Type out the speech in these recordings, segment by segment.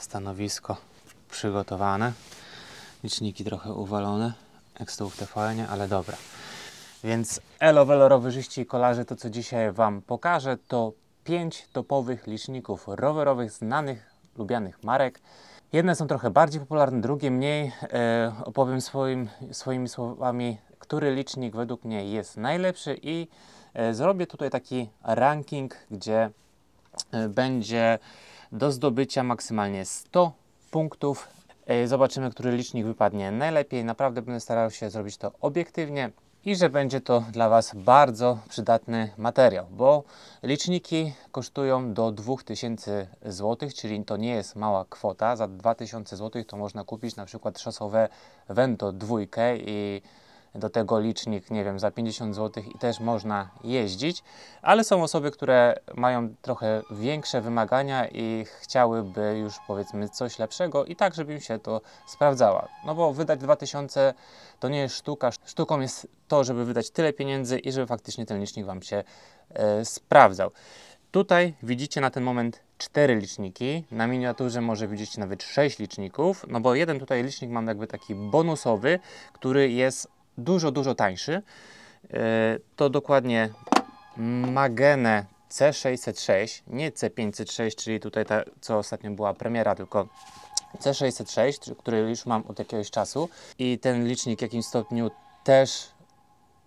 stanowisko przygotowane. Liczniki trochę uwalone, jak stoł w tvn ale dobra. Więc elo, velo, rowerzyści i kolarze, to co dzisiaj Wam pokażę, to pięć topowych liczników rowerowych znanych, lubianych marek. Jedne są trochę bardziej popularne, drugie mniej. E, opowiem swoim, swoimi słowami, który licznik według mnie jest najlepszy i e, zrobię tutaj taki ranking, gdzie e, będzie do zdobycia maksymalnie 100 punktów. E, zobaczymy, który licznik wypadnie najlepiej. Naprawdę będę starał się zrobić to obiektywnie i że będzie to dla Was bardzo przydatny materiał, bo liczniki kosztują do 2000 zł, czyli to nie jest mała kwota. Za 2000 zł to można kupić na przykład szosowe Vento dwójkę i do tego licznik, nie wiem, za 50 zł i też można jeździć, ale są osoby, które mają trochę większe wymagania i chciałyby już powiedzmy coś lepszego i tak, żeby im się to sprawdzała. No bo wydać 2000 to nie jest sztuka, sztuką jest to, żeby wydać tyle pieniędzy i żeby faktycznie ten licznik Wam się e, sprawdzał. Tutaj widzicie na ten moment cztery liczniki, na miniaturze może widzieć nawet sześć liczników, no bo jeden tutaj licznik mam jakby taki bonusowy, który jest dużo, dużo tańszy. E, to dokładnie Magene C606, nie C506, czyli tutaj ta, co ostatnio była premiera, tylko C606, który już mam od jakiegoś czasu i ten licznik w jakimś stopniu też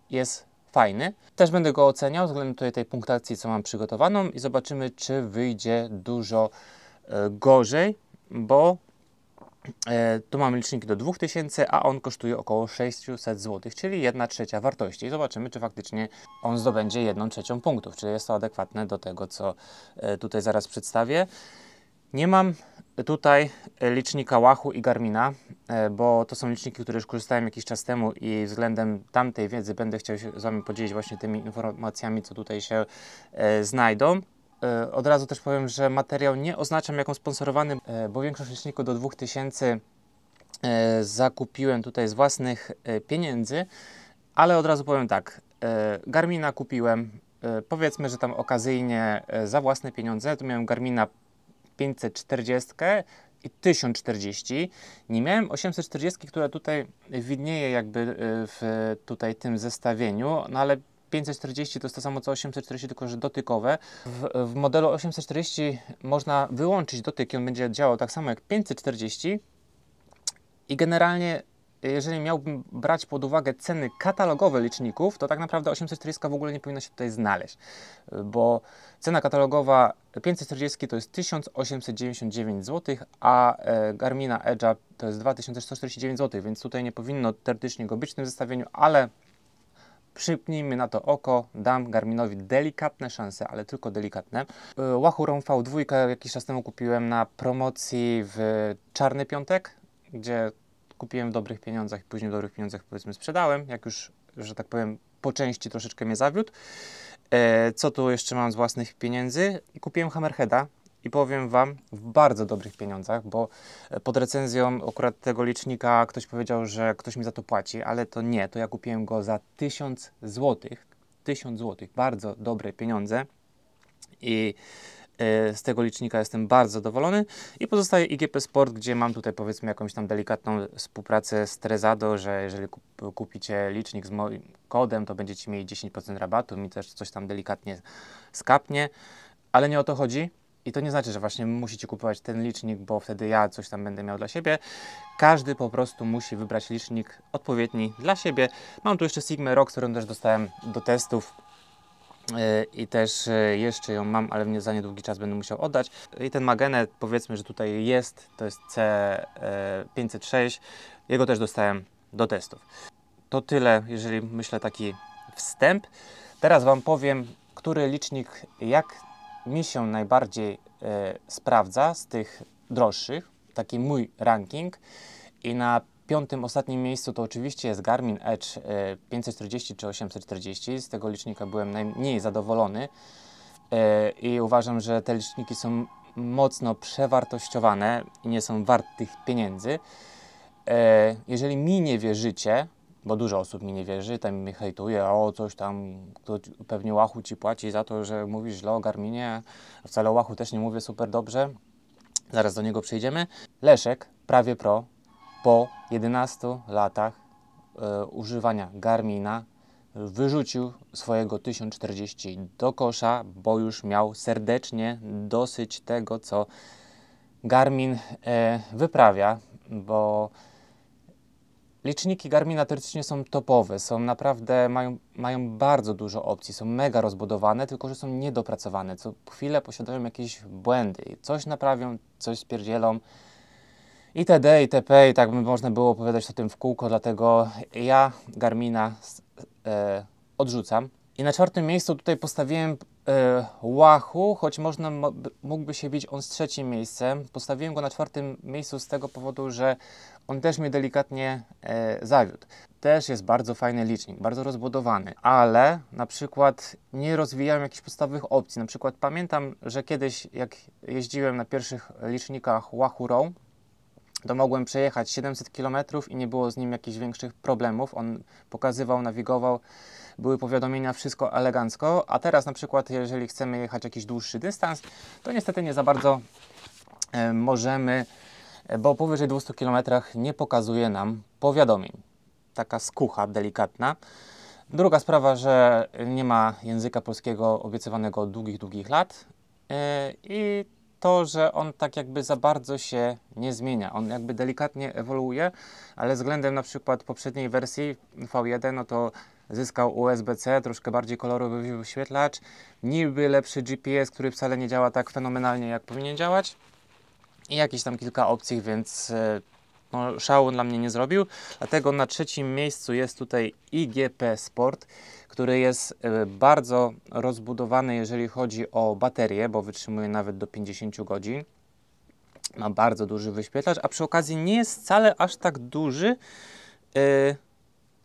jest fajny. Też będę go oceniał względem tutaj tej punktacji, co mam przygotowaną i zobaczymy, czy wyjdzie dużo e, gorzej, bo E, tu mamy liczniki do 2000, a on kosztuje około 600 zł, czyli 1 trzecia wartości. Zobaczymy, czy faktycznie on zdobędzie 1 trzecią punktów, czyli jest to adekwatne do tego, co e, tutaj zaraz przedstawię. Nie mam tutaj licznika Wahoo i Garmina, e, bo to są liczniki, które już korzystałem jakiś czas temu i względem tamtej wiedzy będę chciał się z Wami podzielić właśnie tymi informacjami, co tutaj się znajdą. E, od razu też powiem, że materiał nie oznaczam jako sponsorowany, e, bo większość liczników do 2000 e, zakupiłem tutaj z własnych pieniędzy, ale od razu powiem tak, Garmina kupiłem, powiedzmy, że tam okazyjnie za własne pieniądze, tu miałem Garmina 540 i 1040. Nie miałem 840, która tutaj widnieje jakby w tutaj tym zestawieniu, no ale 540 to jest to samo co 840, tylko że dotykowe. W, w modelu 840 można wyłączyć dotyki, on będzie działał tak samo jak 540 i generalnie jeżeli miałbym brać pod uwagę ceny katalogowe liczników, to tak naprawdę 840 w ogóle nie powinna się tutaj znaleźć, bo cena katalogowa 540 to jest 1899 zł, a e, Garmina Edge'a to jest 2149 zł, więc tutaj nie powinno teoretycznie go być w tym zestawieniu, ale Przypnijmy na to oko, dam Garminowi delikatne szanse, ale tylko delikatne. Y, Łachurą V2 jakiś czas temu kupiłem na promocji w Czarny Piątek, gdzie kupiłem w dobrych pieniądzach i później w dobrych pieniądzach powiedzmy sprzedałem, jak już, że tak powiem, po części troszeczkę mnie zawiódł. E, co tu jeszcze mam z własnych pieniędzy? Kupiłem Hammerheada, i powiem Wam, w bardzo dobrych pieniądzach, bo e, pod recenzją akurat tego licznika ktoś powiedział, że ktoś mi za to płaci, ale to nie, to ja kupiłem go za 1000 zł. 1000 zł, bardzo dobre pieniądze i e, z tego licznika jestem bardzo zadowolony i pozostaje IGP Sport, gdzie mam tutaj powiedzmy jakąś tam delikatną współpracę z Trezado, że jeżeli kupicie licznik z moim kodem, to będziecie mieli 10% rabatu, mi też coś tam delikatnie skapnie, ale nie o to chodzi. I to nie znaczy, że właśnie musicie kupować ten licznik, bo wtedy ja coś tam będę miał dla siebie. Każdy po prostu musi wybrać licznik odpowiedni dla siebie. Mam tu jeszcze Sigma Rock, którą też dostałem do testów. E, I też e, jeszcze ją mam, ale za niedługi czas będę musiał oddać. I ten Magenet, powiedzmy, że tutaj jest, to jest C506. E, Jego też dostałem do testów. To tyle, jeżeli myślę taki wstęp. Teraz Wam powiem, który licznik jak mi się najbardziej e, sprawdza z tych droższych, taki mój ranking. I na piątym, ostatnim miejscu to oczywiście jest Garmin Edge 540 e, czy 840. Z tego licznika byłem najmniej zadowolony e, i uważam, że te liczniki są mocno przewartościowane i nie są wart tych pieniędzy. E, jeżeli mi nie wierzycie, bo dużo osób mi nie wierzy, tam mnie hejtuje, o coś tam, kto pewnie Łachu ci płaci za to, że mówisz źle o Garminie, wcale o Łachu też nie mówię super dobrze, zaraz do niego przejdziemy. Leszek, prawie pro, po 11 latach y, używania Garmina wyrzucił swojego 1040 do kosza, bo już miał serdecznie dosyć tego, co Garmin y, wyprawia, bo Liczniki Garmina teoretycznie są topowe, są naprawdę, mają, mają bardzo dużo opcji, są mega rozbudowane, tylko że są niedopracowane. Co chwilę posiadają jakieś błędy, coś naprawią, coś spierdzielą itd., itp. I tak by można było opowiadać o tym w kółko, dlatego ja Garmina e, odrzucam. I na czwartym miejscu tutaj postawiłem E, Łachu, choć można, mógłby się bić on z trzecim miejscem. Postawiłem go na czwartym miejscu z tego powodu, że on też mnie delikatnie e, zawiódł. Też jest bardzo fajny licznik, bardzo rozbudowany, ale na przykład nie rozwijałem jakichś podstawowych opcji. Na przykład pamiętam, że kiedyś jak jeździłem na pierwszych licznikach Wahoo Row, to mogłem przejechać 700 km i nie było z nim jakichś większych problemów. On pokazywał, nawigował były powiadomienia, wszystko elegancko, a teraz na przykład jeżeli chcemy jechać jakiś dłuższy dystans, to niestety nie za bardzo e, możemy, e, bo powyżej 200 km nie pokazuje nam powiadomień. Taka skucha delikatna. Druga sprawa, że nie ma języka polskiego obiecywanego od długich, długich lat e, i to, że on tak jakby za bardzo się nie zmienia. On jakby delikatnie ewoluuje, ale względem na przykład poprzedniej wersji V1, no to zyskał USB-C, troszkę bardziej kolorowy wyświetlacz, niby lepszy GPS, który wcale nie działa tak fenomenalnie, jak powinien działać i jakieś tam kilka opcji, więc e, no, szału dla mnie nie zrobił, dlatego na trzecim miejscu jest tutaj IGP Sport, który jest e, bardzo rozbudowany, jeżeli chodzi o baterię, bo wytrzymuje nawet do 50 godzin. Ma bardzo duży wyświetlacz, a przy okazji nie jest wcale aż tak duży, yy,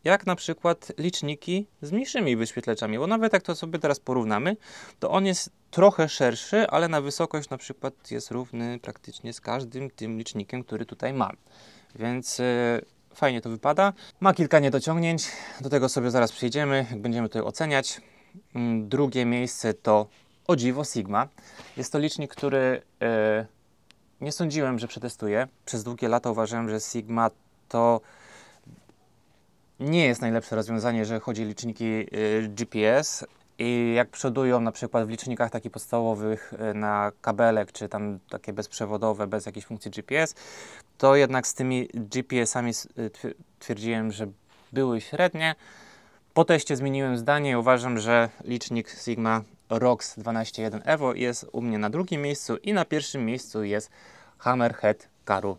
jak na przykład liczniki z mniejszymi wyświetlaczami, bo nawet jak to sobie teraz porównamy, to on jest trochę szerszy, ale na wysokość na przykład jest równy praktycznie z każdym tym licznikiem, który tutaj mam więc y, fajnie to wypada. Ma kilka niedociągnięć, do tego sobie zaraz przejdziemy, jak będziemy tutaj oceniać. Mm, drugie miejsce to o dziwo Sigma. Jest to licznik, który y, nie sądziłem, że przetestuję. Przez długie lata uważałem, że Sigma to nie jest najlepsze rozwiązanie, jeżeli chodzi o liczniki y, GPS. I jak przodują na przykład w licznikach takich podstawowych e, na kabelek, czy tam takie bezprzewodowe, bez jakiejś funkcji GPS, to jednak z tymi GPS-ami e, twierdziłem, że były średnie. Po teście zmieniłem zdanie i uważam, że licznik Sigma ROX 12.1 EVO jest u mnie na drugim miejscu i na pierwszym miejscu jest Hammerhead Karu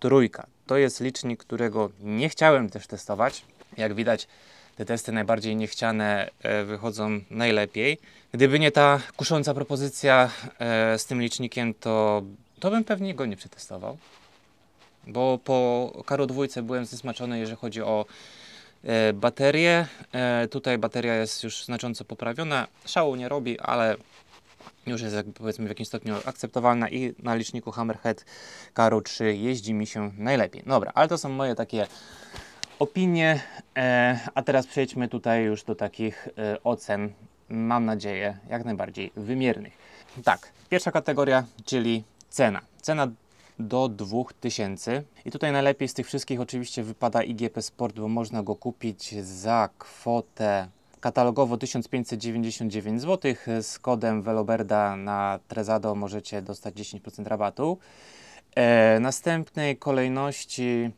Trójka. To jest licznik, którego nie chciałem też testować. Jak widać, te testy najbardziej niechciane e, wychodzą najlepiej. Gdyby nie ta kusząca propozycja e, z tym licznikiem, to, to bym pewnie go nie przetestował. Bo po Karo dwójce byłem zesmaczony, jeżeli chodzi o e, baterię. Tutaj bateria jest już znacząco poprawiona. Szału nie robi, ale już jest powiedzmy w jakimś stopniu akceptowalna i na liczniku Hammerhead Karo 3 jeździ mi się najlepiej. Dobra, ale to są moje takie opinie, e, a teraz przejdźmy tutaj już do takich e, ocen, mam nadzieję, jak najbardziej wymiernych. Tak, pierwsza kategoria, czyli cena. Cena do 2000 i tutaj najlepiej z tych wszystkich oczywiście wypada IGP Sport, bo można go kupić za kwotę katalogowo 1599 zł z kodem Veloberda na Trezado możecie dostać 10% rabatu. E, następnej kolejności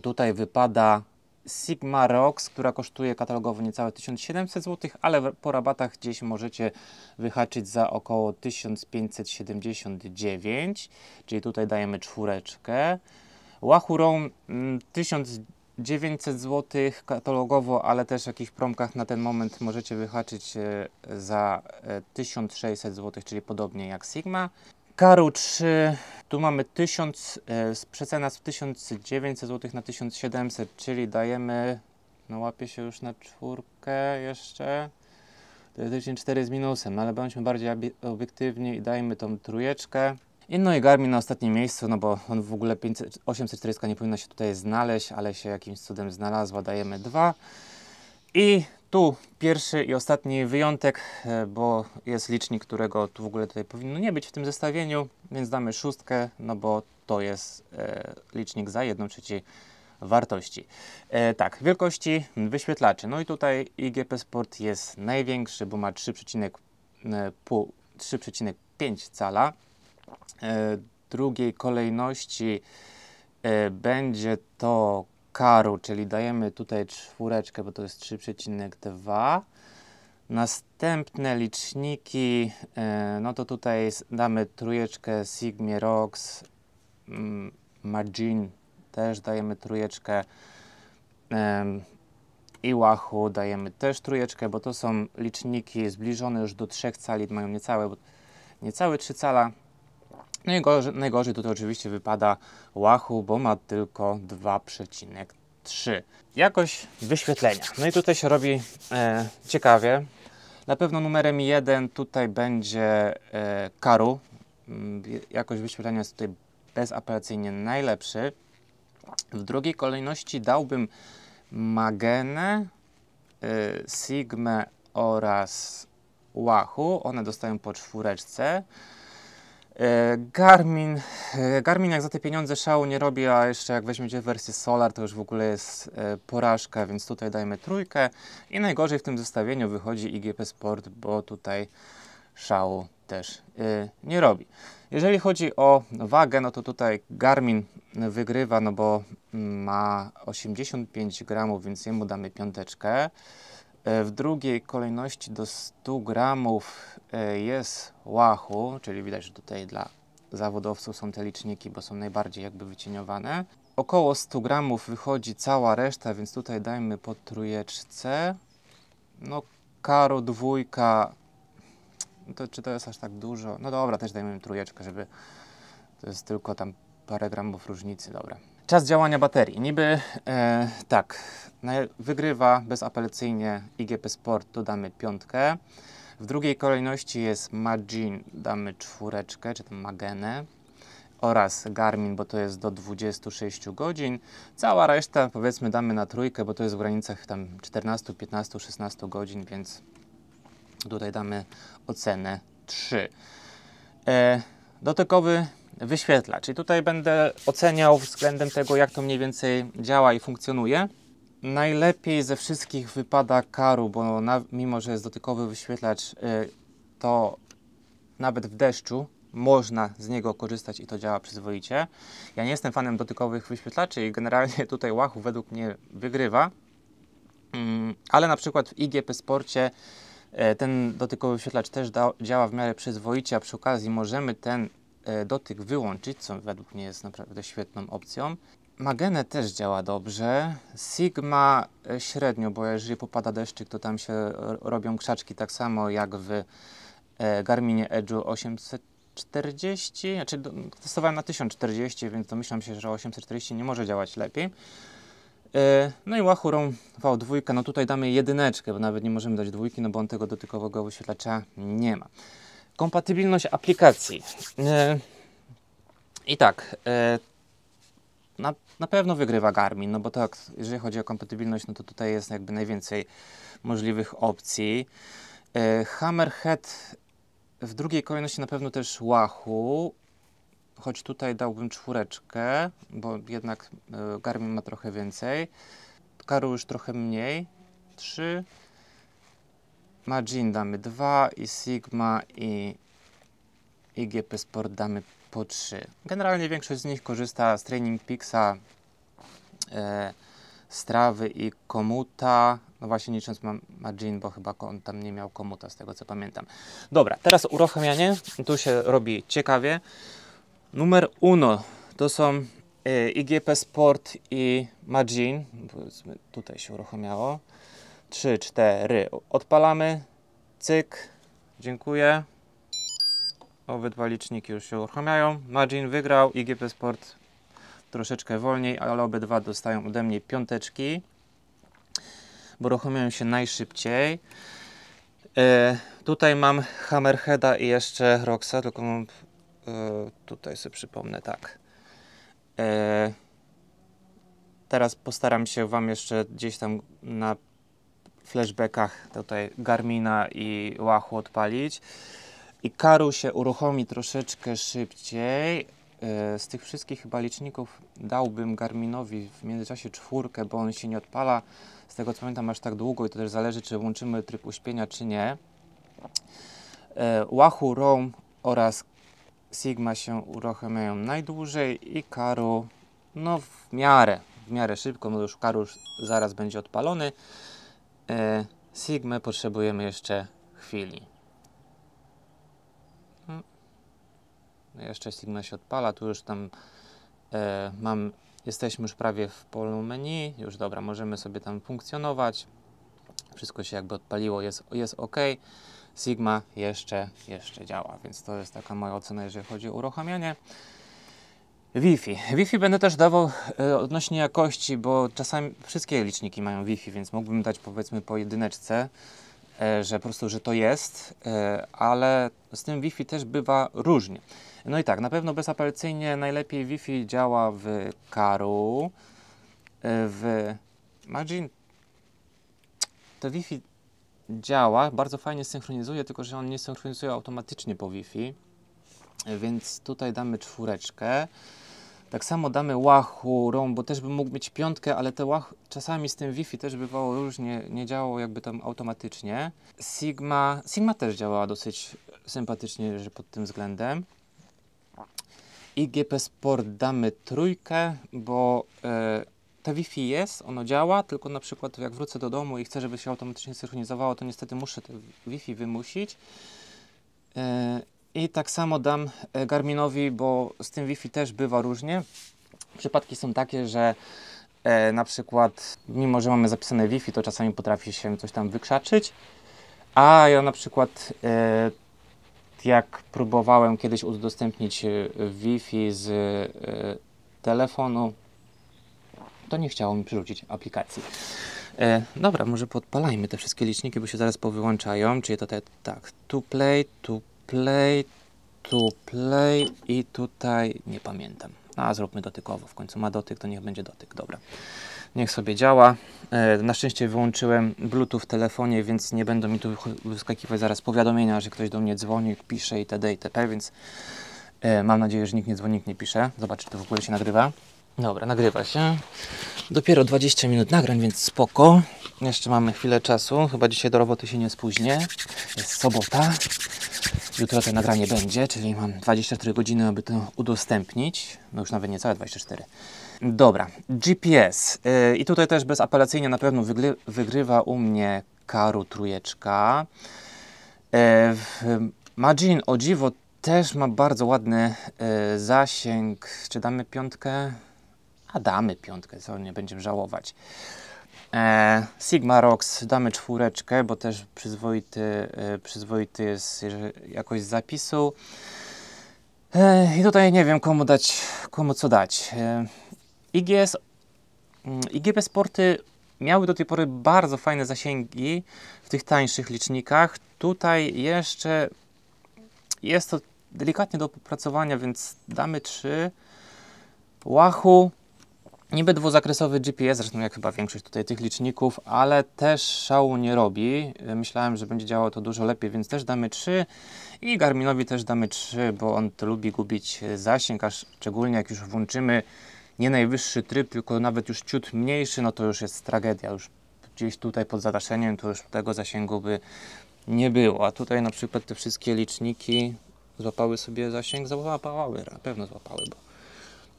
Tutaj wypada Sigma Rox, która kosztuje katalogowo niecałe 1700 zł, ale po rabatach gdzieś możecie wyhaczyć za około 1579, czyli tutaj dajemy czwóreczkę. Wahoo Roam 1900 zł katalogowo, ale też w jakichś promkach na ten moment możecie wyhaczyć e, za 1600 e, zł, czyli podobnie jak Sigma. Karu 3, tu mamy 1000, e, przecena z 1900 zł na 1700, czyli dajemy, no łapie się już na czwórkę jeszcze, teoretycznie 4 z minusem, ale bądźmy bardziej obiektywni i dajmy tą trójeczkę. Inno i Garmin na ostatnim miejscu, no bo on w ogóle 500, 840 nie powinno się tutaj znaleźć, ale się jakimś cudem znalazła, dajemy 2. I tu pierwszy i ostatni wyjątek, e, bo jest licznik, którego tu w ogóle tutaj powinno nie być w tym zestawieniu, więc damy szóstkę, no bo to jest e, licznik za 1 trzeci wartości. E, tak, wielkości wyświetlaczy. No i tutaj IGP Sport jest największy, bo ma 3,5 e, cala. E, drugiej kolejności e, będzie to karu, czyli dajemy tutaj czwóreczkę, bo to jest 3,2. Następne liczniki, e, no to tutaj damy trójeczkę Sigmie Rox, mm, Margin też dajemy trójeczkę i Wahoo dajemy też trójeczkę, bo to są liczniki zbliżone już do trzech cali, mają niecałe, niecałe 3 cala, Najgorzej, najgorzej tutaj oczywiście wypada Wahoo, bo ma tylko 2,3. Jakość wyświetlenia. No i tutaj się robi e, ciekawie. Na pewno numerem jeden tutaj będzie e, Karu. Mm, jakość wyświetlenia jest tutaj bezapelacyjnie najlepszy. W drugiej kolejności dałbym Magenę, y, Sigmę oraz Wahoo. One dostają po czwóreczce. E, Garmin, e, Garmin jak za te pieniądze szału nie robi, a jeszcze jak weźmiecie wersję Solar, to już w ogóle jest e, porażka, więc tutaj dajmy trójkę. I najgorzej w tym zestawieniu wychodzi IGP Sport, bo tutaj szału też nie robi. Jeżeli chodzi o wagę, no to tutaj Garmin wygrywa, no bo ma 85 gramów, więc jemu damy piąteczkę. E, w drugiej kolejności do 100 gramów e, jest łachu, czyli widać, że tutaj dla zawodowców są te liczniki, bo są najbardziej jakby wycieniowane. Około 100 gramów wychodzi cała reszta, więc tutaj dajmy po trójeczce. No karo dwójka, to, czy to jest aż tak dużo? No dobra, też dajmy trójeczkę, żeby to jest tylko tam parę gramów różnicy, dobra. Czas działania baterii. Niby e, tak, Wygrywa bezapelacyjnie IGP Sport, dodamy piątkę. W drugiej kolejności jest Magin, damy czwóreczkę, czy tam Magenę oraz Garmin, bo to jest do 26 godzin. Cała reszta powiedzmy damy na trójkę, bo to jest w granicach tam 14, 15, 16 godzin, więc tutaj damy ocenę 3. E, dotykowy wyświetlacz i tutaj będę oceniał względem tego, jak to mniej więcej działa i funkcjonuje. Najlepiej ze wszystkich wypada karu, bo na, mimo, że jest dotykowy wyświetlacz, y, to nawet w deszczu można z niego korzystać i to działa przyzwoicie. Ja nie jestem fanem dotykowych wyświetlaczy i generalnie tutaj Wahoo według mnie wygrywa, mm, ale na przykład w IGP Sporcie y, ten dotykowy wyświetlacz też da, działa w miarę przyzwoicie, a przy okazji możemy ten y, dotyk wyłączyć, co według mnie jest naprawdę świetną opcją. Magene też działa dobrze. Sigma e, średnio, bo jeżeli popada deszczyk, to tam się robią krzaczki tak samo jak w e, Garminie Edge'u 840. Znaczy testowałem na 1040, więc domyślam się, że 840 nie może działać lepiej. E, no i łachurą V2, no tutaj damy jedyneczkę, bo nawet nie możemy dać dwójki, no bo on tego dotykowego wyświetlacza nie ma. Kompatybilność aplikacji. I tak, na, na pewno wygrywa Garmin, no bo tak, jeżeli chodzi o kompatybilność, no to tutaj jest jakby najwięcej możliwych opcji. E, Hammerhead w drugiej kolejności na pewno też Wahoo, choć tutaj dałbym czwóreczkę, bo jednak e, Garmin ma trochę więcej. Karu już trochę mniej, trzy. Magin damy dwa i Sigma i IGP Sport damy po 3. Generalnie większość z nich korzysta z Training Pixa, e, Strawy i Komuta. No właśnie licząc mam Margin, bo chyba on tam nie miał komuta, z tego co pamiętam. Dobra, teraz uruchamianie. Tu się robi ciekawie. Numer uno to są e, IGP Sport i Margin. Tutaj się uruchamiało. 3, 4. Odpalamy. Cyk. Dziękuję. Obydwa liczniki już się uruchamiają. Margin wygrał, IGP Sport troszeczkę wolniej, ale obydwa dostają ode mnie piąteczki, bo uruchamiają się najszybciej. E, tutaj mam Hammerheada i jeszcze Roxa, tylko mam, e, tutaj sobie przypomnę, tak. E, teraz postaram się Wam jeszcze gdzieś tam na flashbackach tutaj Garmina i Wahoo odpalić. I Karu się uruchomi troszeczkę szybciej. E, z tych wszystkich chyba liczników dałbym Garminowi w międzyczasie czwórkę, bo on się nie odpala, z tego co pamiętam, aż tak długo i to też zależy, czy włączymy tryb uśpienia, czy nie. Wahoo, e, Rome oraz Sigma się uruchamiają najdłużej i Karu no w miarę, w miarę szybko, no już Karu zaraz będzie odpalony. E, Sigma potrzebujemy jeszcze chwili. Jeszcze Sigma się odpala, tu już tam e, mam, jesteśmy już prawie w polu menu, już dobra, możemy sobie tam funkcjonować. Wszystko się jakby odpaliło, jest, jest ok. Sigma jeszcze, jeszcze działa, więc to jest taka moja ocena, jeżeli chodzi o uruchamianie. Wi-Fi. Wi-Fi będę też dawał e, odnośnie jakości, bo czasami wszystkie liczniki mają Wi-Fi, więc mógłbym dać powiedzmy po jedyneczce. E, że po prostu, że to jest, e, ale z tym Wi-Fi też bywa różnie. No i tak, na pewno bezapelacyjnie najlepiej Wi-Fi działa w Karu, e, w Magin. To Wi-Fi działa, bardzo fajnie synchronizuje, tylko że on nie synchronizuje automatycznie po Wi-Fi, więc tutaj damy czwóreczkę. Tak samo damy łachu, rom, bo też bym mógł mieć piątkę, ale te łach czasami z tym Wi-Fi też bywało różnie, nie działało jakby tam automatycznie. Sigma, Sigma też działała dosyć sympatycznie że pod tym względem. IGP Sport damy trójkę, bo e, wifi Wi-Fi jest, ono działa, tylko na przykład jak wrócę do domu i chcę, żeby się automatycznie synchronizowało, to niestety muszę te Wi-Fi wymusić. E, i tak samo dam e, Garminowi, bo z tym Wi-Fi też bywa różnie. Przypadki są takie, że e, na przykład, mimo że mamy zapisane Wi-Fi, to czasami potrafi się coś tam wykrzaczyć. A ja na przykład, e, jak próbowałem kiedyś udostępnić e, Wi-Fi z e, telefonu, to nie chciało mi przerzucić aplikacji. E, dobra, może podpalajmy te wszystkie liczniki, bo się zaraz powyłączają. Czyli to te, tak, to play, to play, tu play i tutaj nie pamiętam. A zróbmy dotykowo, w końcu ma dotyk, to niech będzie dotyk, dobra. Niech sobie działa. E, na szczęście wyłączyłem Bluetooth w telefonie, więc nie będą mi tu wyskakiwać zaraz powiadomienia, że ktoś do mnie dzwoni, pisze itd. itd. Więc e, mam nadzieję, że nikt nie dzwoni, nikt nie pisze. Zobaczę, czy to w ogóle się nagrywa. Dobra, nagrywa się. Dopiero 20 minut nagrań, więc spoko. Jeszcze mamy chwilę czasu. Chyba dzisiaj do roboty się nie spóźnię. Jest sobota. Jutro to nagranie będzie, czyli mam 24 godziny, aby to udostępnić. No już nawet niecałe 24. Dobra, GPS. Yy, I tutaj też bezapelacyjnie na pewno wygry wygrywa u mnie Karu Trujeczka. Yy, Magin o dziwo też ma bardzo ładny yy, zasięg. Czy damy piątkę? A damy piątkę, co nie będziemy żałować. E, Sigma Rox damy czwóreczkę, bo też przyzwoity, e, przyzwoity jest e, jakoś zapisu. E, I tutaj nie wiem komu dać, komu co dać. E, IGS, mm, IGP Sporty miały do tej pory bardzo fajne zasięgi w tych tańszych licznikach. Tutaj jeszcze jest to delikatnie do popracowania, więc damy trzy. Łachu Niby dwuzakresowy GPS, zresztą jak chyba większość tutaj tych liczników, ale też szału nie robi. E, myślałem, że będzie działało to dużo lepiej, więc też damy 3 i Garminowi też damy 3, bo on lubi gubić e, zasięg, a szczególnie jak już włączymy nie najwyższy tryb, tylko nawet już ciut mniejszy, no to już jest tragedia. Już gdzieś tutaj pod zadaszeniem to już tego zasięgu by nie było. A tutaj na przykład te wszystkie liczniki złapały sobie zasięg, złapały, na pewno złapały, bo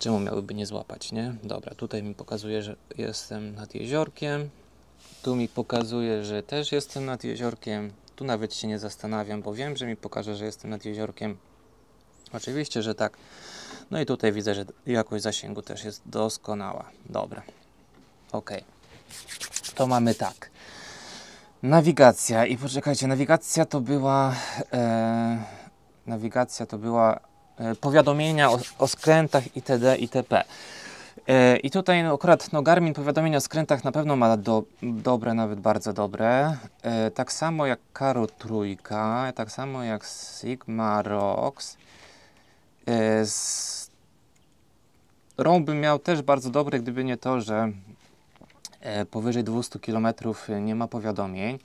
Czemu miałyby nie złapać, nie? Dobra, tutaj mi pokazuje, że jestem nad jeziorkiem. Tu mi pokazuje, że też jestem nad jeziorkiem. Tu nawet się nie zastanawiam, bo wiem, że mi pokaże, że jestem nad jeziorkiem. Oczywiście, że tak. No i tutaj widzę, że jakość zasięgu też jest doskonała. Dobra. Ok. To mamy tak. Nawigacja. I poczekajcie, nawigacja to była... E, nawigacja to była E, powiadomienia o, o skrętach itd. itp. E, I tutaj no, akurat no, Garmin powiadomienia o skrętach na pewno ma do, dobre, nawet bardzo dobre. E, tak samo jak Karo Trójka, tak samo jak Sigma Rocks. z... Rąby miał też bardzo dobre, gdyby nie to, że powyżej 200 km nie ma powiadomień.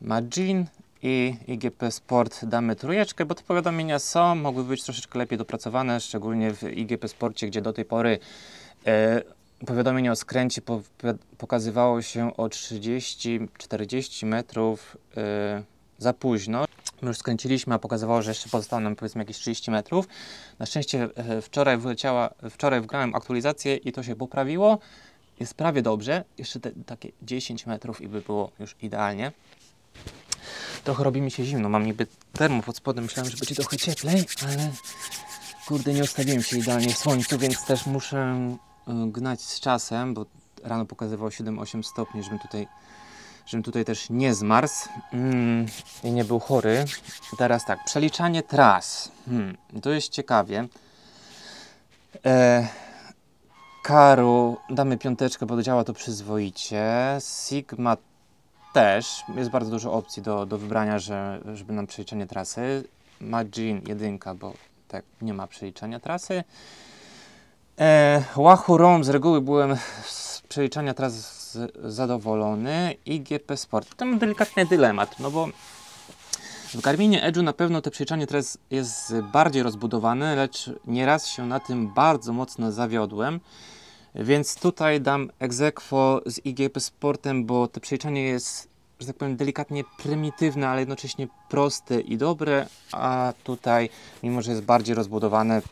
Ma Jean i IGP Sport damy trójeczkę, bo te powiadomienia są, mogły być troszeczkę lepiej dopracowane, szczególnie w IGP Sporcie, gdzie do tej pory e, powiadomienie o skręcie po, pokazywało się o 30-40 metrów e, za późno. My już skręciliśmy, a pokazywało, że jeszcze pozostało nam powiedzmy jakieś 30 metrów. Na szczęście e, wczoraj wyleciała, wczoraj wgrałem aktualizację i to się poprawiło. Jest prawie dobrze, jeszcze te, takie 10 metrów i by było już idealnie. Trochę robi mi się zimno, mam niby termo pod spodem, myślałem, że będzie trochę cieplej, ale kurde, nie ustawiłem się idealnie w słońcu, więc też muszę e, gnać z czasem, bo rano pokazywało 7-8 stopni, żebym tutaj, żebym tutaj też nie zmarzł mm, i nie był chory. Teraz tak, przeliczanie tras. Hmm, to jest ciekawie. E, Karu, damy piąteczkę, bo działa to przyzwoicie. Sigma też jest bardzo dużo opcji do, do wybrania, że, żeby nam przeliczenie trasy. Magin jedynka, bo tak nie ma przeliczenia trasy. E, Wahoo z reguły byłem z przeliczania trasy zadowolony i GP Sport. To mam delikatny dylemat, no bo w Garminie Edge'u na pewno to przeliczanie teraz jest bardziej rozbudowane, lecz nieraz się na tym bardzo mocno zawiodłem. Więc tutaj dam egzekwo z IGP Sportem, bo to przeliczanie jest, że tak powiem, delikatnie prymitywne, ale jednocześnie proste i dobre, a tutaj, mimo że jest bardziej rozbudowane,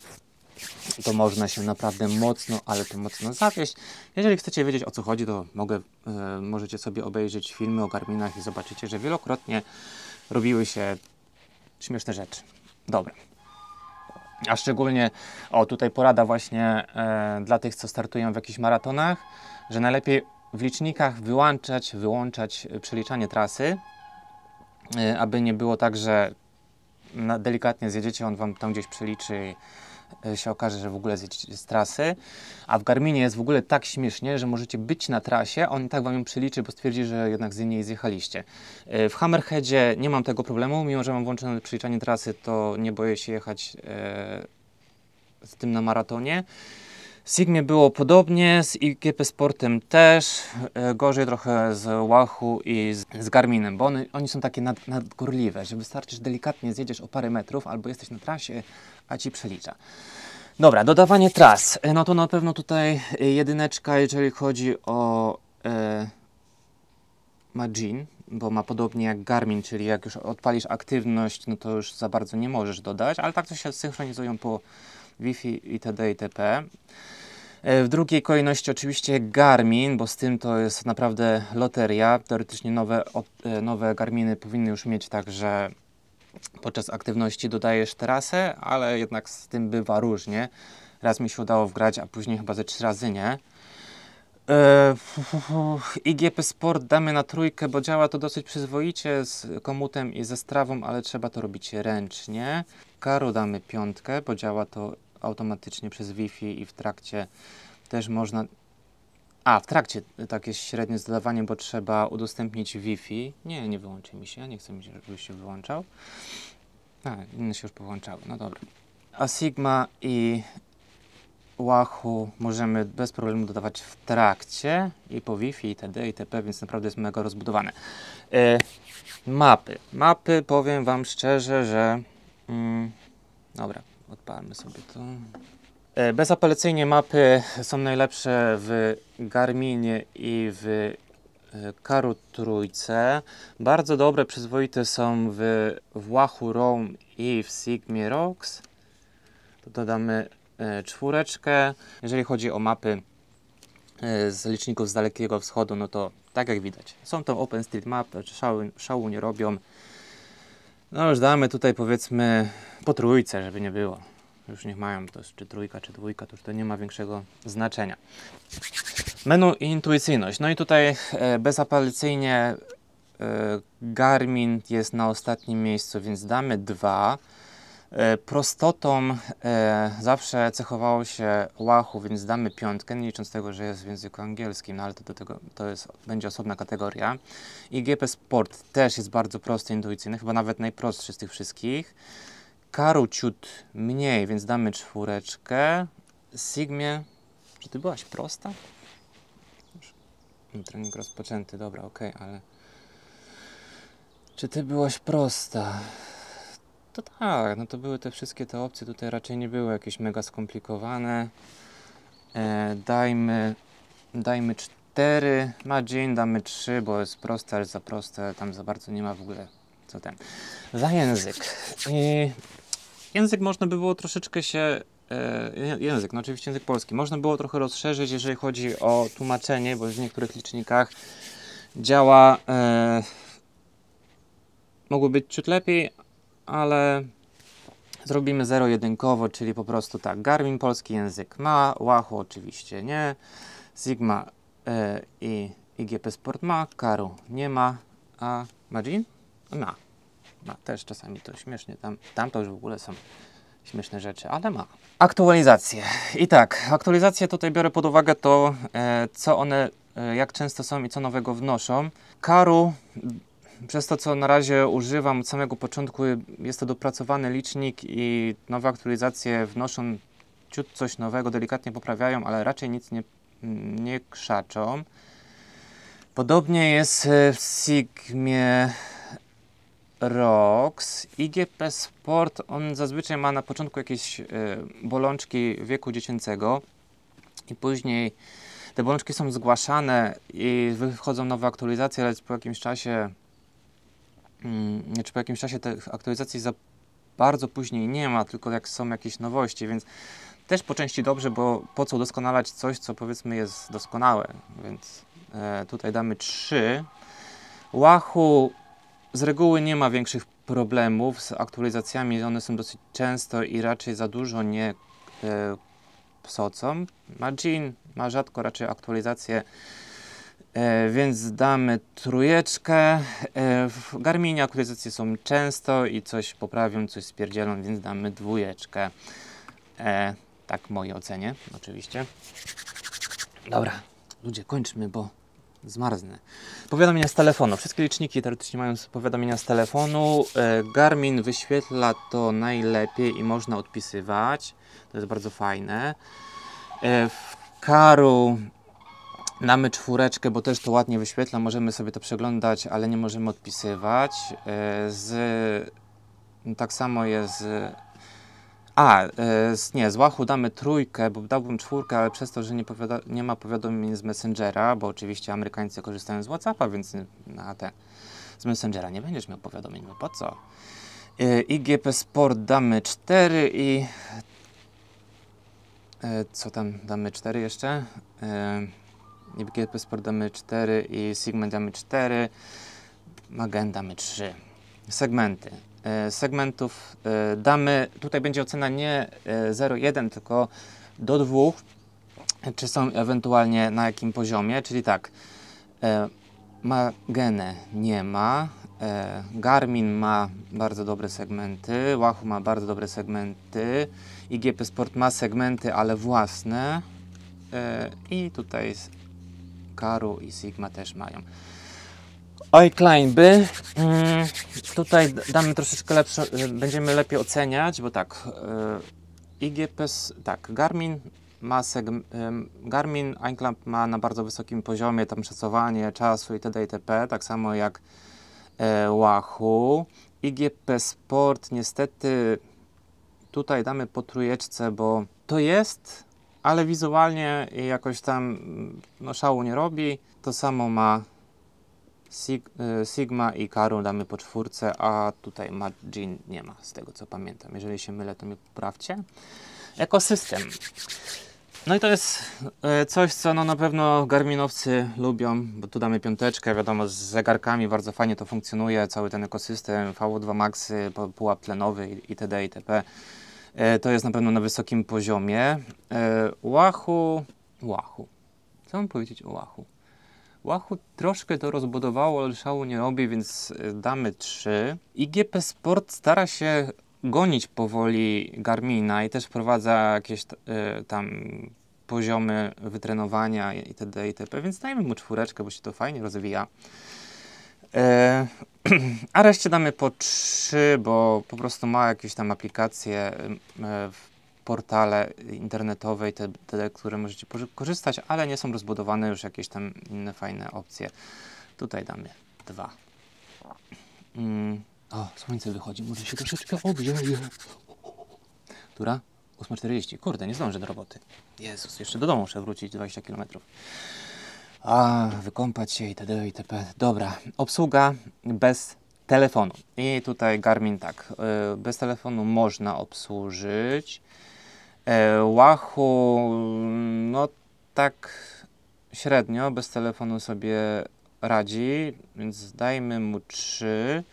to można się naprawdę mocno, ale to mocno zawieść. Jeżeli chcecie wiedzieć o co chodzi, to mogę, e, możecie sobie obejrzeć filmy o Garminach i zobaczycie, że wielokrotnie robiły się śmieszne rzeczy. Dobra. A szczególnie, o tutaj porada właśnie e, dla tych, co startują w jakichś maratonach, że najlepiej w licznikach wyłączać, wyłączać przeliczanie trasy, e, aby nie było tak, że na, delikatnie zjedziecie, on wam tam gdzieś przeliczy E, się okaże, że w ogóle zjedziecie z trasy. A w Garminie jest w ogóle tak śmiesznie, że możecie być na trasie, on i tak wam ją przeliczy, bo stwierdzi, że jednak z niej zjechaliście. E, w Hammerheadzie nie mam tego problemu, mimo że mam włączone przeliczanie trasy, to nie boję się jechać e, z tym na maratonie. Sigmie było podobnie, z IGP Sportem też, e, gorzej trochę z Wahoo i z, Garminem, bo one, oni są takie nad, nadgorliwe, że wystarczy, że delikatnie zjedziesz o parę metrów albo jesteś na trasie, a ci przelicza. Dobra, dodawanie tras. E, no to na pewno tutaj e, jedyneczka, jeżeli chodzi o e, Magin, bo ma podobnie jak Garmin, czyli jak już odpalisz aktywność, no to już za bardzo nie możesz dodać, ale tak to się synchronizują po Wi-Fi itd. itp. E, w drugiej kolejności oczywiście Garmin, bo z tym to jest naprawdę loteria. Teoretycznie nowe, e, nowe Garminy powinny już mieć tak że podczas aktywności dodajesz trasę, ale jednak z tym bywa różnie. Raz mi się udało wgrać, a później chyba ze trzy razy nie. E, IGP Sport damy na trójkę, bo działa to dosyć przyzwoicie z komutem i ze strawą, ale trzeba to robić ręcznie. Karu damy piątkę, bo działa to automatycznie przez Wi-Fi i w trakcie też można. A, w trakcie takie średnie zadawanie, bo trzeba udostępnić Wi-Fi. Nie, nie wyłączy mi się. Ja nie chcę, żebyś się wyłączał. A, inne się już połączały. No dobra. A Sigma i Wahoo możemy bez problemu dodawać w trakcie i po Wi-Fi itd. itp., więc naprawdę jest mega rozbudowane. E, mapy. Mapy powiem Wam szczerze, że... Mm, dobra, Odpalmy sobie to. E, bezapelacyjnie mapy są najlepsze w Garminie i w e, Karu Trójce. Bardzo dobre, przyzwoite są w Wahoo Roam i w Sigmie Rocks. dodamy e, czwóreczkę. Jeżeli chodzi o mapy z liczników z Dalekiego Wschodu, no to tak jak widać, są to OpenStreetMap, szału, szału nie robią. No już damy tutaj powiedzmy po trójce, żeby nie było. Już niech mają, to jest czy trójka, czy dwójka, to już to nie ma większego znaczenia. Menu i intuicyjność. No i tutaj e, bezapelacyjnie e, Garmin jest na ostatnim miejscu, więc damy dwa. E, prostotą e, zawsze cechowało się Łachu, więc damy piątkę, nie licząc tego, że jest w języku angielskim, no ale to, do tego, to jest, będzie osobna kategoria. I GP Sport też jest bardzo prosty, intuicyjny, chyba nawet najprostszy z tych wszystkich. Karu ciut mniej, więc damy czwóreczkę. Sigmie, czy ty byłaś prosta? Trening rozpoczęty, dobra, ok, ale... Czy ty byłaś prosta? to tak, no to były te wszystkie te opcje, tutaj raczej nie były jakieś mega skomplikowane. E, dajmy, dajmy 4, na dzień damy 3, bo jest proste, ale za proste, tam za bardzo nie ma w ogóle co ten. Za język. I język można by było troszeczkę się e, język, no oczywiście język polski. Można było trochę rozszerzyć, jeżeli chodzi o tłumaczenie, bo w niektórych licznikach działa. E, mogło być ciut lepiej, ale zrobimy zero-jedynkowo, czyli po prostu tak, Garmin polski język ma, Wahoo oczywiście nie, Sigma y, i IGP Sport ma, Karu nie ma, a Magin ma. Ma też czasami to śmiesznie, tam, tam to już w ogóle są śmieszne rzeczy, ale ma. Aktualizacje. I tak, aktualizacje tutaj biorę pod uwagę to, e, co one, e, jak często są i co nowego wnoszą. Karu przez to, co na razie używam od samego początku, jest to dopracowany licznik i nowe aktualizacje wnoszą ciut coś nowego, delikatnie poprawiają, ale raczej nic nie, nie krzaczą. Podobnie jest e, w Sigmie ROX. IGP Sport, on zazwyczaj ma na początku jakieś e, bolączki wieku dziecięcego i później te bolączki są zgłaszane i wychodzą nowe aktualizacje, ale po jakimś czasie Mm, czy po jakimś czasie tych aktualizacji za bardzo później nie ma, tylko jak są jakieś nowości, więc też po części dobrze, bo po co doskonalać coś, co powiedzmy jest doskonałe, więc e, tutaj damy 3. Wahoo z reguły nie ma większych problemów z aktualizacjami, one są dosyć często i raczej za dużo nie e, psocą. Margin ma rzadko raczej aktualizacje E, więc damy trójeczkę. E, w Garminie aktualizacje są często i coś poprawią, coś spierdzielą, więc damy dwójeczkę. E, tak mojej ocenie, oczywiście. Dobra, ludzie, kończmy, bo zmarznę. Powiadomienia z telefonu. Wszystkie liczniki teoretycznie mają powiadomienia z telefonu. E, Garmin wyświetla to najlepiej i można odpisywać. To jest bardzo fajne. W Karu mamy czwóreczkę, bo też to ładnie wyświetla, możemy sobie to przeglądać, ale nie możemy odpisywać. E, z, no tak samo jest a, e, z, nie, z Wahoo damy trójkę, bo dałbym czwórkę, ale przez to, że nie, nie ma powiadomień z Messengera, bo oczywiście Amerykańcy korzystają z Whatsappa, więc na te z Messengera nie będziesz miał powiadomień, no po co? E, IGP Sport damy 4 i co tam damy 4 jeszcze? Niebikie Sport damy 4 i Sigma damy 4, Magenta damy 3. Segmenty. E, segmentów e, damy, tutaj będzie ocena nie 0,1, e, tylko do 2, czy są ewentualnie na jakim poziomie, czyli tak, Magenę Magene nie ma, Garmin ma bardzo dobre segmenty, Wahoo ma bardzo dobre segmenty, IGP Sport ma segmenty, ale własne, i tutaj Karu i Sigma też mają. Oj, Kleinby. Mm, tutaj damy troszeczkę lepsze, y, będziemy lepiej oceniać, bo tak, y, IGPS, IGP, tak, Garmin ma Garmin Einclamp ma na bardzo wysokim poziomie tam szacowanie czasu itd. itp. Tak samo jak e, y, Wahoo. IGP Sport niestety tutaj damy po trójeczce, bo to jest ale wizualnie jakoś tam no, szału nie robi. To samo ma Sig y, Sigma i Karun, damy po czwórce, a tutaj Margin nie ma, z tego co pamiętam. Jeżeli się mylę, to mnie poprawcie. Ekosystem. No i to jest y, coś, co no na pewno Garminowcy lubią, bo tu damy piąteczkę, wiadomo, z zegarkami bardzo fajnie to funkcjonuje, cały ten ekosystem, VO2 Maxy, pułap tlenowy itd. itp. E, to jest na pewno na wysokim poziomie. Łachu, e, Łachu. Co mam powiedzieć o Łachu? Łachu troszkę to rozbudowało, ale szału nie robi, więc e, damy 3. IGP Sport stara się gonić powoli Garmina i też wprowadza jakieś tam poziomy wytrenowania itd. itp. Więc dajmy mu czwóreczkę, bo się to fajnie rozwija. E, a reszcie damy po 3, bo po prostu ma jakieś tam aplikacje e, w portale internetowe, te, te, które możecie korzystać, ale nie są rozbudowane już jakieś tam inne fajne opcje. Tutaj damy 2. Mm. O, słońce wychodzi, może się troszeczkę objawi. Która? 8.40. Kurde, nie zdążę do roboty. Jezus, jeszcze do domu muszę wrócić 20 kilometrów a, wykąpać się itd. itp. Dobra, obsługa bez telefonu. I tutaj Garmin tak, y, bez telefonu można obsłużyć. E, Łachu, no tak średnio, bez telefonu sobie radzi, więc dajmy mu 3.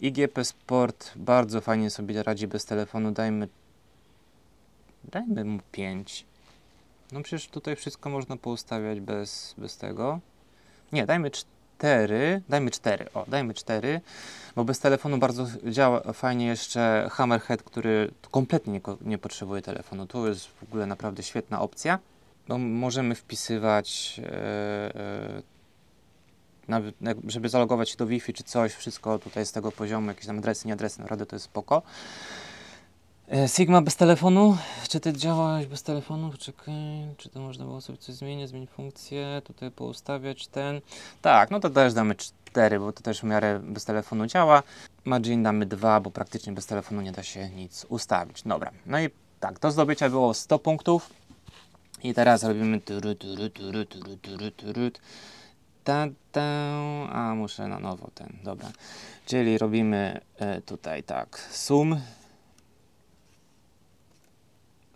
IGP Sport bardzo fajnie sobie radzi bez telefonu, dajmy, dajmy mu 5. No przecież tutaj wszystko można poustawiać bez, bez tego. Nie, dajmy 4, dajmy 4, o, dajmy 4, bo bez telefonu bardzo działa fajnie jeszcze Hammerhead, który kompletnie nie, nie potrzebuje telefonu. To jest w ogóle naprawdę świetna opcja. No, możemy wpisywać, yy, yy, żeby zalogować się do Wi-Fi czy coś, wszystko tutaj z tego poziomu, jakieś tam adresy, nie adresy, naprawdę to jest spoko. E, Sigma bez telefonu? Czy ty działałeś bez telefonu? Czekaj, czy to można było sobie coś zmienić, zmienić funkcję, tutaj poustawiać ten. Tak, no to też damy 4, bo to też w miarę bez telefonu działa. Margin damy 2, bo praktycznie bez telefonu nie da się nic ustawić. Dobra, no i tak, do zdobycia było 100 punktów. I teraz robimy turu, turu, turu, turu, turu, turu. Ta, ta, a muszę na nowo ten, dobra. Czyli robimy y, tutaj tak, sum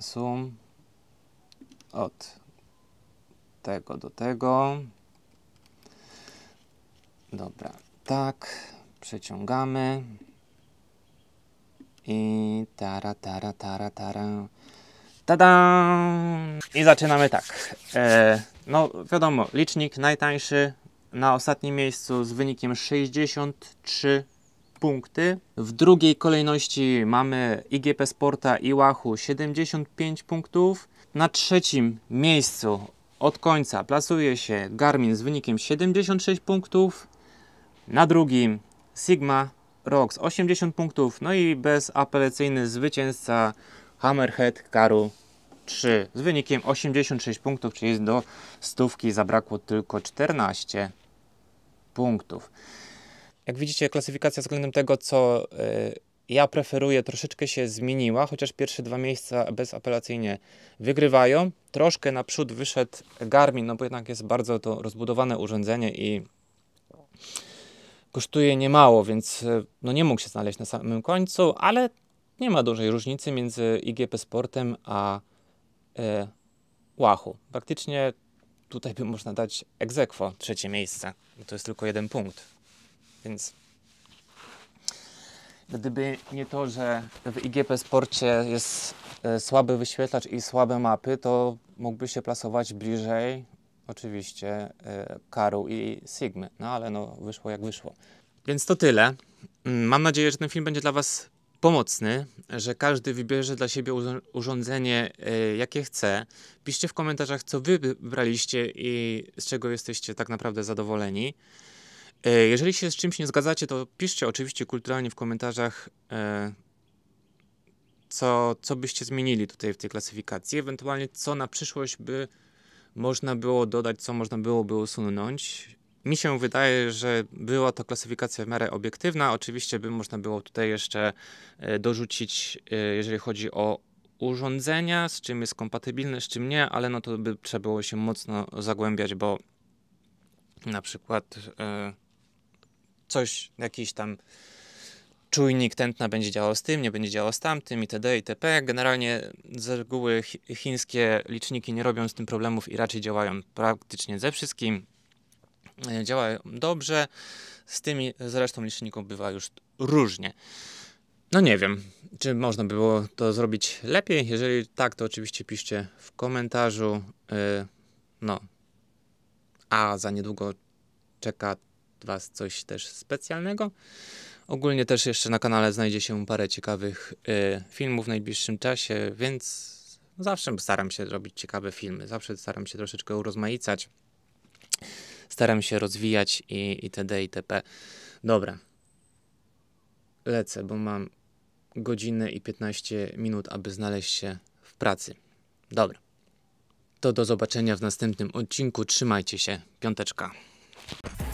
sum od tego do tego. Dobra, tak, przeciągamy. I tara, tara, tara, tara. Tada! I zaczynamy tak. E, no, wiadomo, licznik najtańszy na ostatnim miejscu z wynikiem 63 punkty. W drugiej kolejności mamy IGP Sporta i Wahoo 75 punktów. Na trzecim miejscu od końca plasuje się Garmin z wynikiem 76 punktów. Na drugim Sigma ROX 80 punktów. No i bezapelacyjny zwycięzca Hammerhead Karu 3 z wynikiem 86 punktów, czyli do stówki zabrakło tylko 14 punktów. Jak widzicie, klasyfikacja względem tego, co e, ja preferuję, troszeczkę się zmieniła, chociaż pierwsze dwa miejsca bezapelacyjnie wygrywają. Troszkę naprzód wyszedł Garmin, no bo jednak jest bardzo to rozbudowane urządzenie i kosztuje niemało, więc e, no nie mógł się znaleźć na samym końcu, ale nie ma dużej różnicy między IGP Sportem a e, Wahoo. Praktycznie tutaj by można dać egzekwo trzecie miejsce, to jest tylko jeden punkt. Więc gdyby nie to, że w IGP Sporcie jest e, słaby wyświetlacz i słabe mapy, to mógłby się plasować bliżej oczywiście e, Karu i Sigmy. No ale no, wyszło jak wyszło. Więc to tyle. Mm, mam nadzieję, że ten film będzie dla Was pomocny, że każdy wybierze dla siebie urządzenie, e, jakie chce. Piszcie w komentarzach, co Wy wybraliście i z czego jesteście tak naprawdę zadowoleni. E, jeżeli się z czymś nie zgadzacie, to piszcie oczywiście kulturalnie w komentarzach, e, co, co byście zmienili tutaj w tej klasyfikacji, ewentualnie co na przyszłość by można było dodać, co można byłoby usunąć. Mi się wydaje, że była to klasyfikacja w miarę obiektywna. Oczywiście by można było tutaj jeszcze e, dorzucić, jeżeli chodzi o urządzenia, z czym jest kompatybilne, z czym nie, ale no to by trzeba było się mocno zagłębiać, bo na przykład coś, jakiś tam czujnik tętna będzie działał z tym, nie będzie działał z tamtym itd. itp. Generalnie z reguły chińskie liczniki nie robią z tym problemów i raczej działają praktycznie ze wszystkim. E, działają dobrze, z tymi z resztą liczników bywa już różnie. No nie wiem, czy można by było to zrobić lepiej. Jeżeli tak, to oczywiście piszcie w komentarzu. E, no. A za niedługo czeka Was coś też specjalnego. Ogólnie też jeszcze na kanale znajdzie się parę ciekawych y, filmów w najbliższym czasie, więc zawsze staram się robić ciekawe filmy, zawsze staram się troszeczkę urozmaicać, staram się rozwijać i itd. itp. Dobra, lecę, bo mam godzinę i 15 minut, aby znaleźć się w pracy. Dobra. To do zobaczenia w następnym odcinku. Trzymajcie się. Piąteczka.